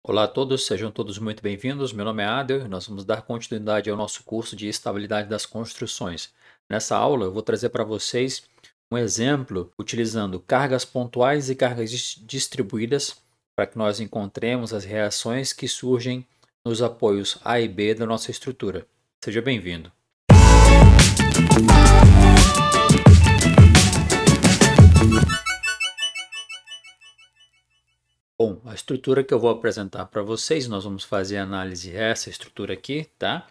Olá a todos, sejam todos muito bem-vindos. Meu nome é Adel e nós vamos dar continuidade ao nosso curso de estabilidade das construções. Nessa aula, eu vou trazer para vocês um exemplo utilizando cargas pontuais e cargas distribuídas para que nós encontremos as reações que surgem nos apoios A e B da nossa estrutura. Seja bem-vindo. Bom, a estrutura que eu vou apresentar para vocês, nós vamos fazer a análise essa estrutura aqui, tá?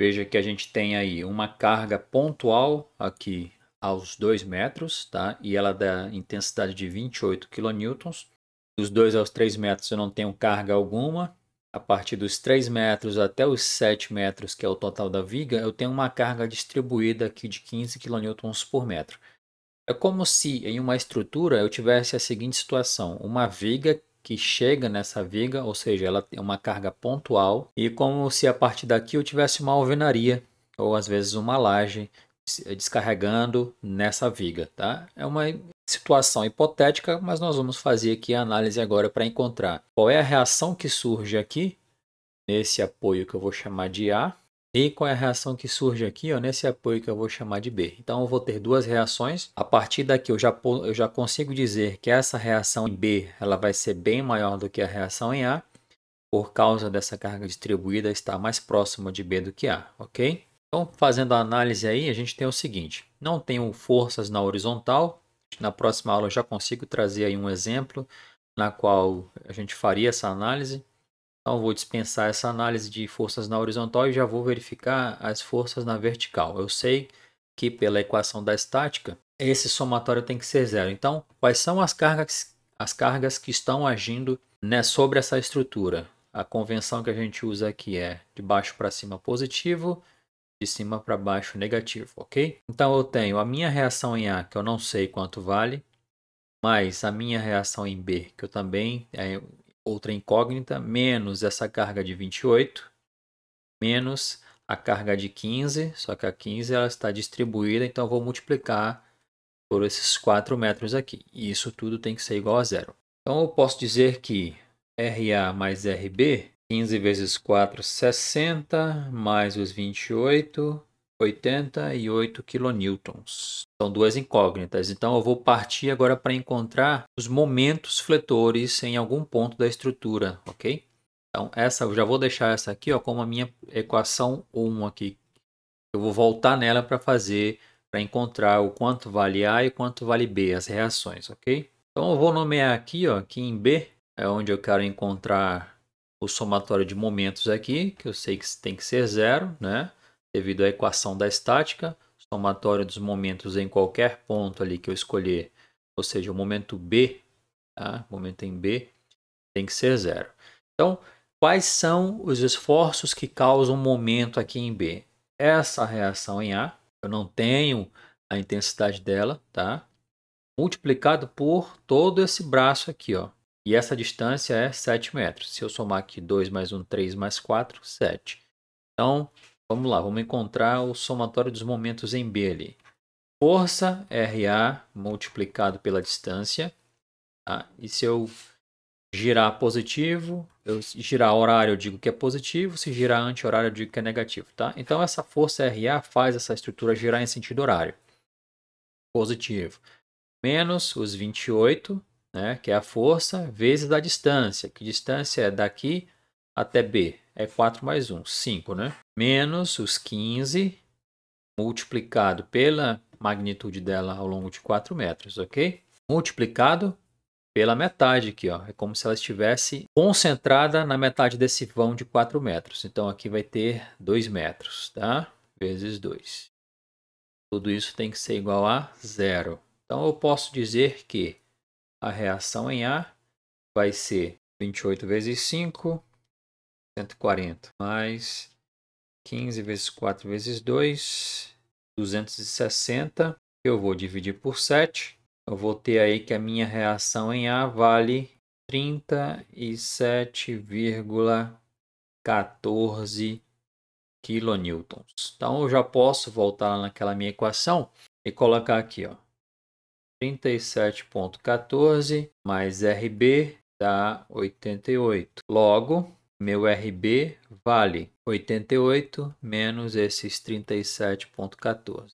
Veja que a gente tem aí uma carga pontual aqui aos 2 metros, tá? E ela dá intensidade de 28 kN. Dos 2 aos 3 metros eu não tenho carga alguma. A partir dos 3 metros até os 7 metros, que é o total da viga, eu tenho uma carga distribuída aqui de 15 kN por metro. É como se em uma estrutura eu tivesse a seguinte situação: uma viga que chega nessa viga, ou seja, ela tem uma carga pontual, e como se a partir daqui eu tivesse uma alvenaria ou às vezes uma laje eh, descarregando nessa viga, tá? É uma situação hipotética, mas nós vamos fazer aqui a análise agora para encontrar qual é a reação que surge aqui nesse apoio que eu vou chamar de A e qual é a reação que surge aqui, ó, nesse apoio que eu vou chamar de B. Então eu vou ter duas reações. A partir daqui eu já, eu já consigo dizer que essa reação em B ela vai ser bem maior do que a reação em A, por causa dessa carga distribuída estar mais próxima de B do que A, ok? Então, fazendo a análise aí, a gente tem o seguinte. Não tenho forças na horizontal. Na próxima aula eu já consigo trazer aí um exemplo na qual a gente faria essa análise. Então vou dispensar essa análise de forças na horizontal e já vou verificar as forças na vertical. Eu sei que pela equação da estática, esse somatório tem que ser zero. Então, quais são as cargas, as cargas que estão agindo né, sobre essa estrutura? A convenção que a gente usa aqui é de baixo para cima positivo, de cima para baixo negativo, ok? Então eu tenho a minha reação em A, que eu não sei quanto vale, mais a minha reação em B, que eu também é, outra incógnita, menos essa carga de 28, menos a carga de 15, só que a 15 ela está distribuída, então vou multiplicar por esses 4 metros aqui. E isso tudo tem que ser igual a zero. Então eu posso dizer que RA mais RB, 15 vezes 4, 60, mais os 28, 88 quilonewtons. São duas incógnitas. Então eu vou partir agora para encontrar os momentos fletores em algum ponto da estrutura, ok? Então essa eu já vou deixar essa aqui, ó, como a minha equação 1 aqui. Eu vou voltar nela para fazer para encontrar o quanto vale A e quanto vale B, as reações, ok? Então eu vou nomear aqui, ó, aqui em B, é onde eu quero encontrar o somatório de momentos aqui, que eu sei que tem que ser zero, né? devido à equação da estática, somatório dos momentos em qualquer ponto ali que eu escolher, ou seja, o momento B, tá? momento em B, tem que ser zero. Então, quais são os esforços que causam momento aqui em B? Essa reação em A, eu não tenho a intensidade dela, tá? Multiplicado por todo esse braço aqui, ó. E essa distância é 7 metros. Se eu somar aqui 2 mais 1, 3 mais 4, 7. Então, Vamos lá, vamos encontrar o somatório dos momentos em B ali. Força RA multiplicado pela distância. Tá? E se eu girar positivo, eu girar horário eu digo que é positivo, se girar anti-horário eu digo que é negativo. Tá? Então essa força RA faz essa estrutura girar em sentido horário. Positivo. Menos os 28, né, que é a força, vezes a distância, que distância é daqui até B. É 4 mais 1, 5, né? Menos os 15 multiplicado pela magnitude dela ao longo de 4 metros, ok? Multiplicado pela metade aqui, ó. É como se ela estivesse concentrada na metade desse vão de 4 metros. Então aqui vai ter 2 metros, tá? Vezes 2. Tudo isso tem que ser igual a zero. Então eu posso dizer que a reação em A vai ser 28 vezes 5 140 mais 15 vezes 4 vezes 2, 260. Eu vou dividir por 7. Eu vou ter aí que a minha reação em A vale 37,14 kN. Então eu já posso voltar naquela minha equação e colocar aqui, ó. 37,14 mais RB dá 88. Logo, meu RB vale 88 menos esses 37,14.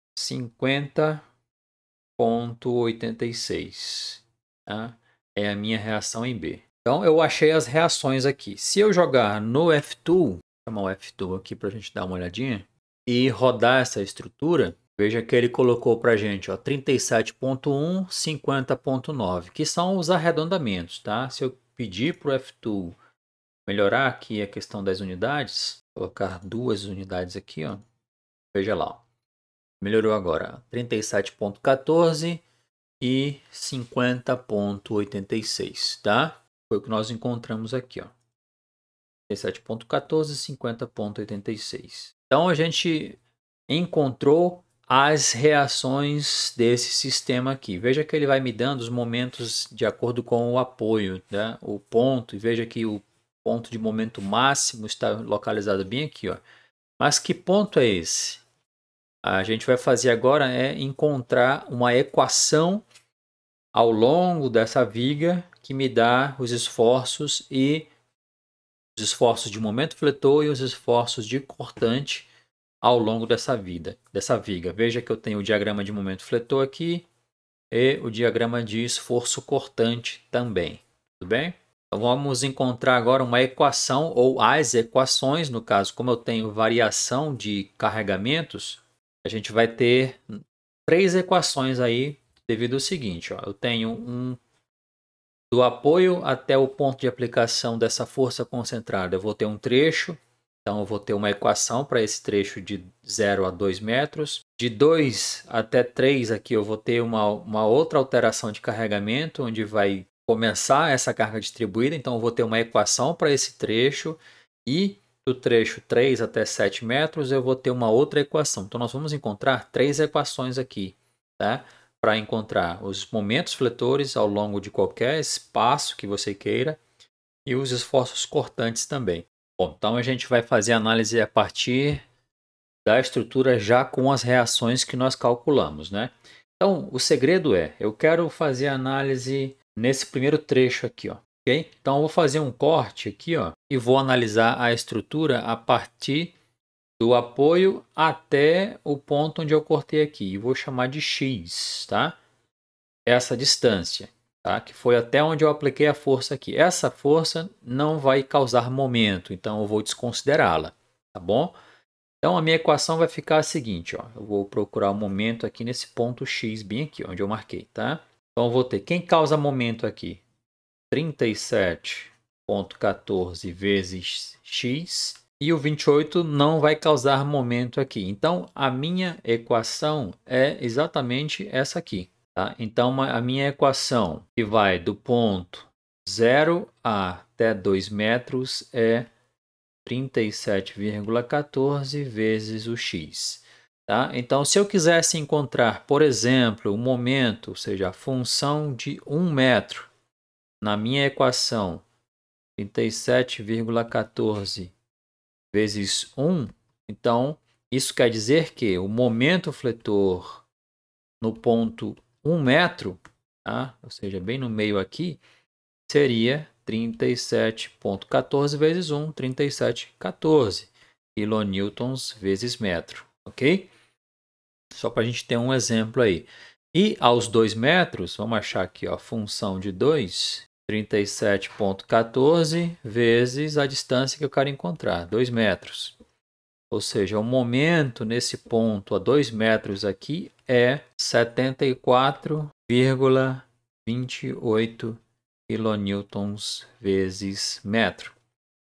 50,86 tá? é a minha reação em B. Então eu achei as reações aqui. Se eu jogar no F2, chamar o f aqui para a gente dar uma olhadinha, e rodar essa estrutura, veja que ele colocou para a gente 37,1, 50,9, que são os arredondamentos. Tá? Se eu pedir para o f melhorar aqui a questão das unidades, colocar duas unidades aqui, ó. Veja lá, ó. melhorou agora 37.14 e 50.86, tá? Foi o que nós encontramos aqui, ó. 37.14 50.86. Então a gente encontrou as reações desse sistema aqui. Veja que ele vai me dando os momentos de acordo com o apoio, né? o ponto, e veja que o ponto de momento máximo está localizado bem aqui, ó. Mas que ponto é esse? A gente vai fazer agora é encontrar uma equação ao longo dessa viga que me dá os esforços e os esforços de momento fletor e os esforços de cortante ao longo dessa vida, dessa viga. Veja que eu tenho o diagrama de momento fletor aqui e o diagrama de esforço cortante também, tudo bem? Vamos encontrar agora uma equação ou as equações, no caso, como eu tenho variação de carregamentos, a gente vai ter três equações aí devido ao seguinte, ó, eu tenho um do apoio até o ponto de aplicação dessa força concentrada, eu vou ter um trecho, então eu vou ter uma equação para esse trecho de 0 a 2 metros. De 2 até 3 aqui eu vou ter uma, uma outra alteração de carregamento, onde vai começar essa carga distribuída, então eu vou ter uma equação para esse trecho e do trecho 3 até 7 metros eu vou ter uma outra equação. Então nós vamos encontrar três equações aqui, tá? Para encontrar os momentos fletores ao longo de qualquer espaço que você queira e os esforços cortantes também. Bom, então a gente vai fazer a análise a partir da estrutura já com as reações que nós calculamos, né? Então, o segredo é, eu quero fazer a análise nesse primeiro trecho aqui, ó. Então eu vou fazer um corte aqui, ó, e vou analisar a estrutura a partir do apoio até o ponto onde eu cortei aqui. E vou chamar de x, tá? Essa distância, tá? Que foi até onde eu apliquei a força aqui. Essa força não vai causar momento, então eu vou desconsiderá-la, tá bom? Então a minha equação vai ficar a seguinte, ó. Eu vou procurar o momento aqui nesse ponto x bem aqui, onde eu marquei, tá? Então, eu vou ter quem causa momento aqui? 37.14 vezes x e o 28 não vai causar momento aqui. Então, a minha equação é exatamente essa aqui. Tá? Então, a minha equação que vai do ponto 0 até 2 metros é 37,14 vezes o x. Tá? Então, se eu quisesse encontrar, por exemplo, o momento, ou seja, a função de 1 metro na minha equação 37,14 vezes 1, então isso quer dizer que o momento fletor no ponto 1 metro, tá? ou seja, bem no meio aqui, seria 37,14 vezes 1, 37,14 kN vezes metro, ok? Só para a gente ter um exemplo aí. E aos 2 metros, vamos achar aqui a função de 2, 37,14 vezes a distância que eu quero encontrar, 2 metros. Ou seja, o momento nesse ponto a 2 metros aqui é 74,28 kN vezes metro.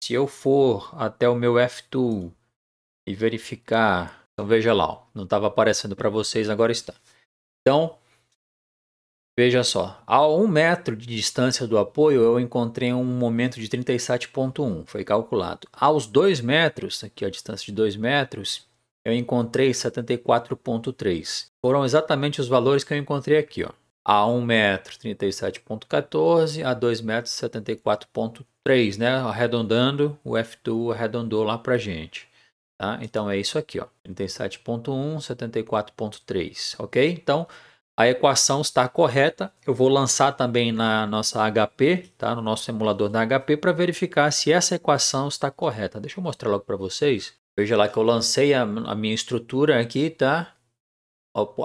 Se eu for até o meu F2 e verificar então veja lá, ó, não estava aparecendo para vocês, agora está. Então, veja só, a um metro de distância do apoio eu encontrei um momento de 37.1, foi calculado. Aos 2 metros, aqui a distância de 2 metros, eu encontrei 74.3. Foram exatamente os valores que eu encontrei aqui, ó. A 1 metro 37.14, a 2 metros 74.3, né? Arredondando, o F2 arredondou lá a gente. Tá? Então é isso aqui, ó, 37.1, 74.3, ok? Então a equação está correta. Eu vou lançar também na nossa HP, tá? no nosso emulador da HP, para verificar se essa equação está correta. Deixa eu mostrar logo para vocês. Veja lá que eu lancei a, a minha estrutura aqui, tá?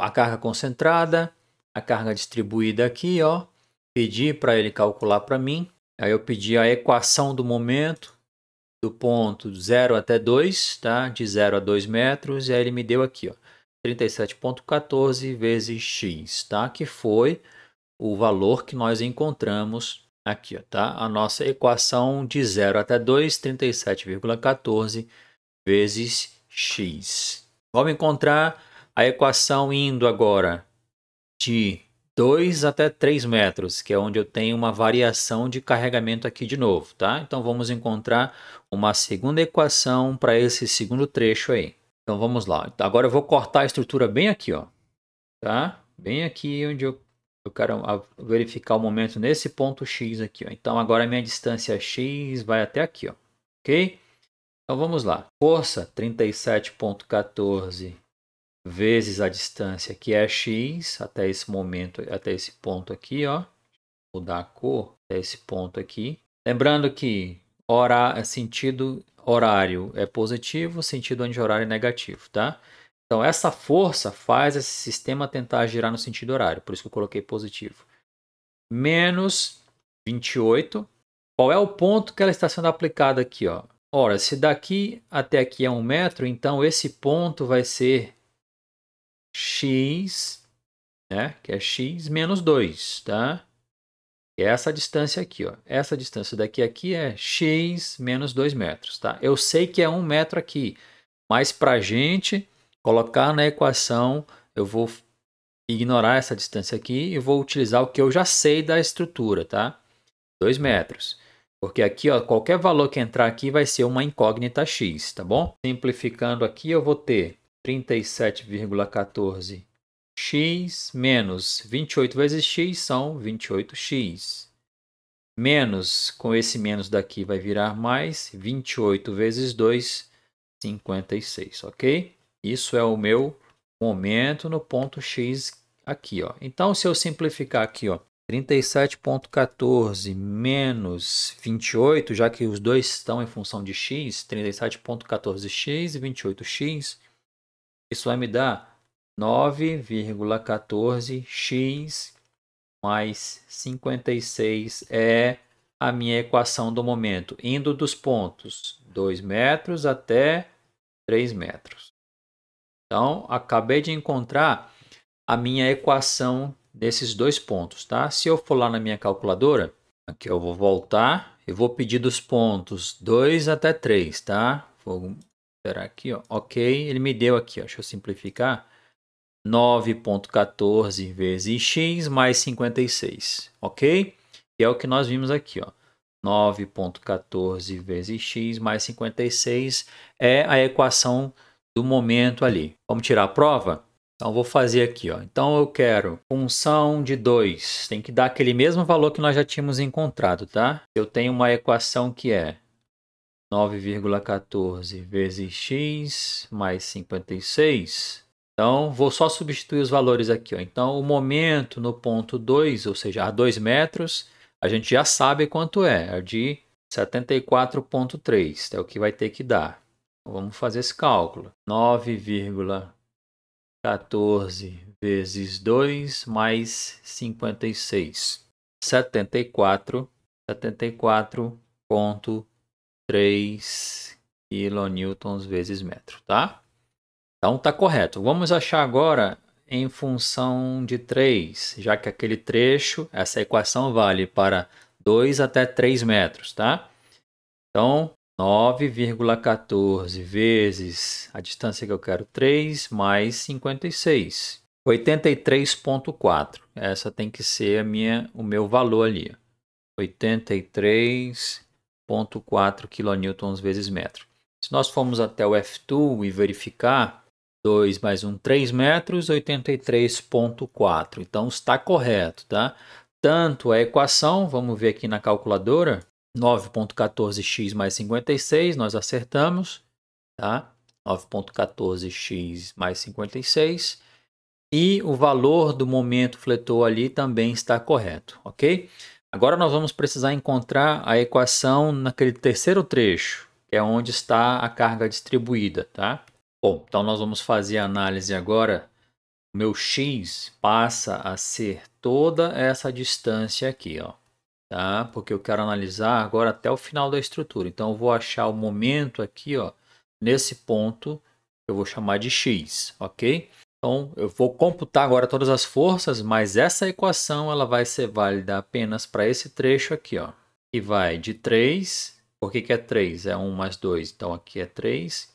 a carga concentrada, a carga distribuída aqui, ó. Pedi para ele calcular para mim. Aí eu pedi a equação do momento, do ponto 0 até 2, tá? de 0 a 2 metros, e aí ele me deu aqui, 37,14 vezes x, tá? que foi o valor que nós encontramos aqui, ó, tá? a nossa equação de 0 até 2, 37,14 vezes x. Vamos encontrar a equação indo agora de 2 até 3 metros, que é onde eu tenho uma variação de carregamento aqui de novo, tá? Então vamos encontrar uma segunda equação para esse segundo trecho aí. Então vamos lá. Agora eu vou cortar a estrutura bem aqui, ó. Tá? Bem aqui onde eu, eu quero ah, verificar o momento nesse ponto x aqui, ó. Então agora a minha distância x vai até aqui, ó. OK? Então vamos lá. Força 37.14 vezes a distância, que é x até esse momento, até esse ponto aqui, ó. Mudar a cor até esse ponto aqui. Lembrando que hora, sentido horário é positivo, sentido anti-horário é negativo, tá? Então, essa força faz esse sistema tentar girar no sentido horário, por isso que eu coloquei positivo. Menos 28. Qual é o ponto que ela está sendo aplicada aqui? Ó? Ora, se daqui até aqui é um metro, então esse ponto vai ser x, né? Que é x menos 2, tá? É essa distância aqui, ó. Essa distância daqui aqui é x menos 2 metros, tá? Eu sei que é 1 um metro aqui, mas para gente colocar na equação, eu vou ignorar essa distância aqui e vou utilizar o que eu já sei da estrutura, tá? 2 metros. Porque aqui, ó, qualquer valor que entrar aqui vai ser uma incógnita x, tá bom? Simplificando aqui, eu vou ter 37,14. x menos 28 vezes x são 28x. Menos, com esse menos daqui vai virar mais, 28 vezes 2, 56, ok? Isso é o meu momento no ponto x aqui, ó. Então, se eu simplificar aqui, 37.14 menos 28, já que os dois estão em função de x, 37.14x e 28x, isso vai me dar 9,14x mais 56 é a minha equação do momento, indo dos pontos 2 metros até 3 metros. Então, acabei de encontrar a minha equação desses dois pontos, tá? Se eu for lá na minha calculadora, aqui eu vou voltar, eu vou pedir dos pontos 2 até 3, tá? Vou esperar aqui, ó. Ok, ele me deu aqui, ó. Deixa eu simplificar. 9.14 vezes x mais 56, ok? E é o que nós vimos aqui, ó. 9.14 vezes x mais 56 é a equação do momento ali. Vamos tirar a prova? Então, vou fazer aqui. Ó. Então, eu quero função de 2. Tem que dar aquele mesmo valor que nós já tínhamos encontrado, tá? Eu tenho uma equação que é 9,14 vezes x mais 56. Então, vou só substituir os valores aqui. Ó. Então, o momento no ponto 2, ou seja, a 2 metros, a gente já sabe quanto é, é de 74,3, é o que vai ter que dar. Então, vamos fazer esse cálculo. 9,14 vezes 2 mais 56, 74, 74,3. 3 kN vezes metro, tá? Então tá correto. Vamos achar agora em função de 3, já que aquele trecho, essa equação vale para 2 até 3 metros, tá? Então, 9,14 vezes a distância que eu quero, 3, mais 56. 83,4. Essa tem que ser a minha, o meu valor ali. 83 83.4 kN vezes metro. Se nós formos até o F2 e verificar, 2 mais 1, 3 metros, 83,4. Então está correto, tá? Tanto a equação, vamos ver aqui na calculadora, 9,14x mais 56, nós acertamos, tá? 9,14x mais 56. E o valor do momento fletor ali também está correto, ok? Agora nós vamos precisar encontrar a equação naquele terceiro trecho, que é onde está a carga distribuída, tá? Bom, então nós vamos fazer a análise agora. O meu x passa a ser toda essa distância aqui, ó, tá? Porque eu quero analisar agora até o final da estrutura. Então eu vou achar o momento aqui, ó, nesse ponto, eu vou chamar de x, ok? Então, eu vou computar agora todas as forças, mas essa equação ela vai ser válida apenas para esse trecho aqui, ó, que vai de 3, por que, que é 3? É 1 mais 2, então aqui é 3.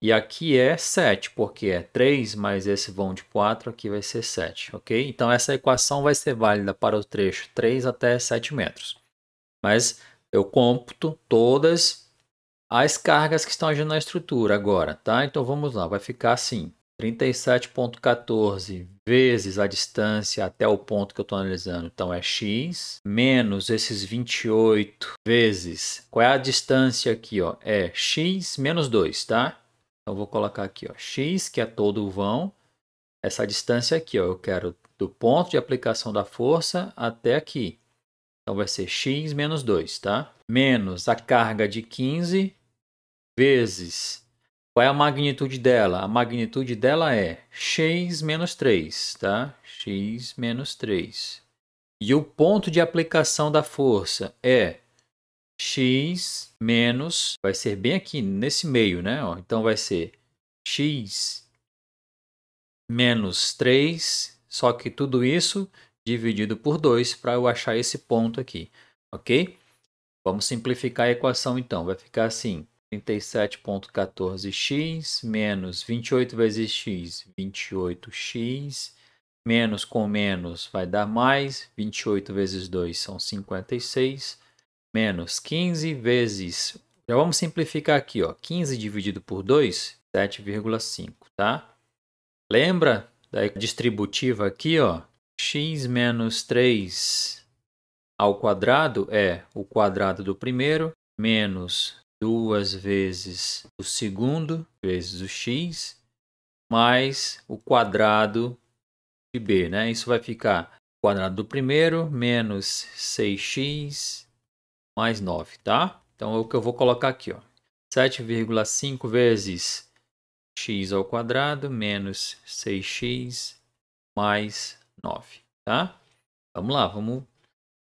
E aqui é 7, porque é 3 mais esse vão de 4, aqui vai ser 7, ok? Então, essa equação vai ser válida para o trecho 3 até 7 metros. Mas eu computo todas as cargas que estão agindo na estrutura agora, tá? Então, vamos lá, vai ficar assim. 37.14 vezes a distância até o ponto que eu estou analisando. Então é x menos esses 28 vezes. Qual é a distância aqui? Ó? É x menos 2, tá? Então vou colocar aqui ó, x, que é todo o vão. Essa distância aqui, ó, eu quero do ponto de aplicação da força até aqui. Então vai ser x menos 2, tá? Menos a carga de 15 vezes qual é a magnitude dela? A magnitude dela é x menos 3, tá? x menos 3. E o ponto de aplicação da força é x menos, vai ser bem aqui nesse meio, né? então vai ser x menos 3, só que tudo isso dividido por 2 para eu achar esse ponto aqui, ok? Vamos simplificar a equação então, vai ficar assim, 37.14x menos 28 vezes x, 28x, menos com menos vai dar mais, 28 vezes 2 são 56, menos 15 vezes, já vamos simplificar aqui, ó, 15 dividido por 2, 7,5, tá? Lembra da distributiva aqui, ó, x menos 3 ao quadrado é o quadrado do primeiro menos duas vezes o segundo vezes o x mais o quadrado de b, né? Isso vai ficar quadrado do primeiro menos 6x mais 9, tá? Então é o que eu vou colocar aqui, 7,5 vezes x ao quadrado menos 6x mais 9, tá? Vamos lá, vamos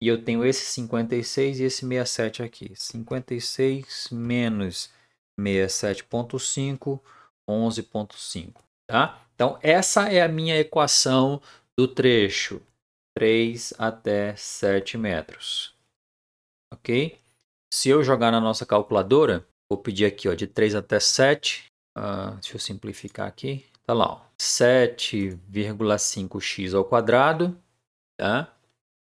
E eu tenho esse 56 e esse 67 aqui. 56 menos 67.5, 11.5, tá? Então, essa é a minha equação do trecho 3 até 7 metros, ok? Se eu jogar na nossa calculadora, vou pedir aqui, ó, de 3 até 7, uh, ah, deixa eu simplificar aqui, tá lá, ó, 7,5x ao quadrado, tá?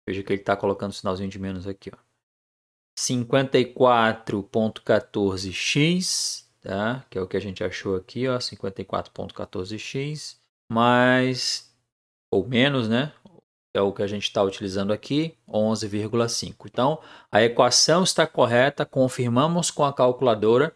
Veja que ele está colocando um sinalzinho de menos aqui. 54.14x, tá? que é o que a gente achou aqui, 54.14x, mais ou menos, né? É o que a gente está utilizando aqui, 11,5. Então, a equação está correta, confirmamos com a calculadora.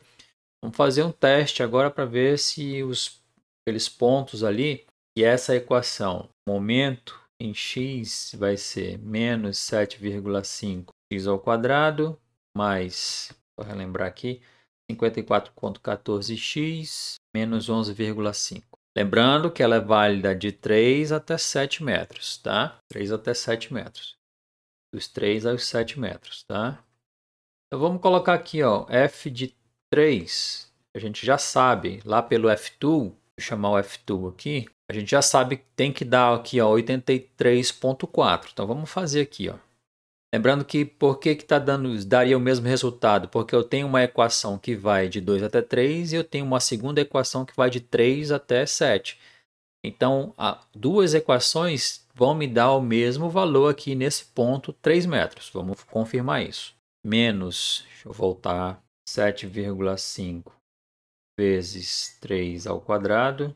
Vamos fazer um teste agora para ver se os, aqueles pontos ali e essa equação, momento em x vai ser menos 7,5 x ao quadrado mais, vou relembrar aqui, 54,14x menos 11,5. Lembrando que ela é válida de 3 até 7 metros, tá? 3 até 7 metros. Dos 3 aos 7 metros, tá? Então vamos colocar aqui, ó, f de 3. A gente já sabe, lá pelo f2, vou chamar o f2 aqui, a gente já sabe que tem que dar aqui, 83.4. Então vamos fazer aqui, ó. Lembrando que por que, que tá dando, daria o mesmo resultado? Porque eu tenho uma equação que vai de 2 até 3 e eu tenho uma segunda equação que vai de 3 até 7. Então, duas equações vão me dar o mesmo valor aqui nesse ponto, 3 metros. Vamos confirmar isso. Menos, deixa eu voltar, 7,5 vezes 3 ao quadrado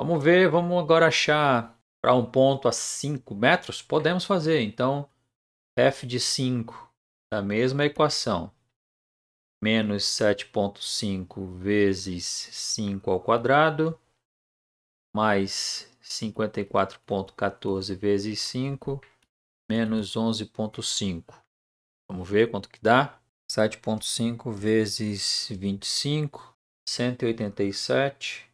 Vamos ver, vamos agora achar para um ponto a 5 metros? Podemos fazer, então f de 5 da mesma equação menos 7.5 vezes 5 ao quadrado mais 54.14 vezes 5 menos 11.5. Vamos ver quanto que dá? 7.5 vezes 25, 187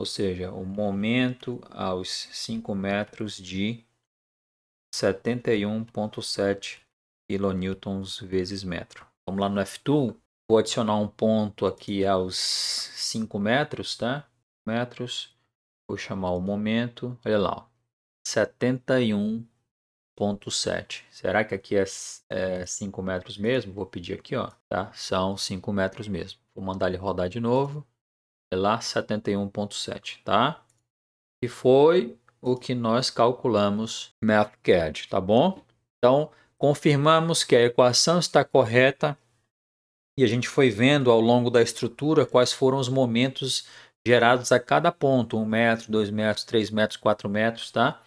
ou seja, o momento aos 5 metros de 71.7 kN vezes metro. Vamos lá no F2, vou adicionar um ponto aqui aos 5 metros, tá? Metros, vou chamar o momento, olha lá, 71.7. Será que aqui é, é 5 metros mesmo? Vou pedir aqui, ó, tá? São 5 metros mesmo. Vou mandar ele rodar de novo. É lá 71.7, tá? Que foi o que nós calculamos MathCAD, tá bom? Então, confirmamos que a equação está correta e a gente foi vendo ao longo da estrutura quais foram os momentos gerados a cada ponto, 1 um metro, 2 metros, 3 metros, 4 metros, tá?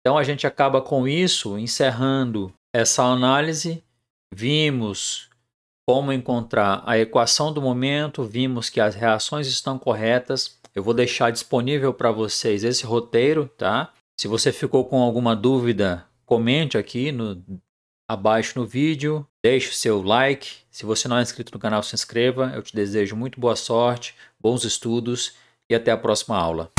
Então, a gente acaba com isso encerrando essa análise. Vimos como encontrar a equação do momento, vimos que as reações estão corretas. Eu vou deixar disponível para vocês esse roteiro, tá? Se você ficou com alguma dúvida, comente aqui no, abaixo no vídeo, deixe o seu like. Se você não é inscrito no canal, se inscreva. Eu te desejo muito boa sorte, bons estudos e até a próxima aula.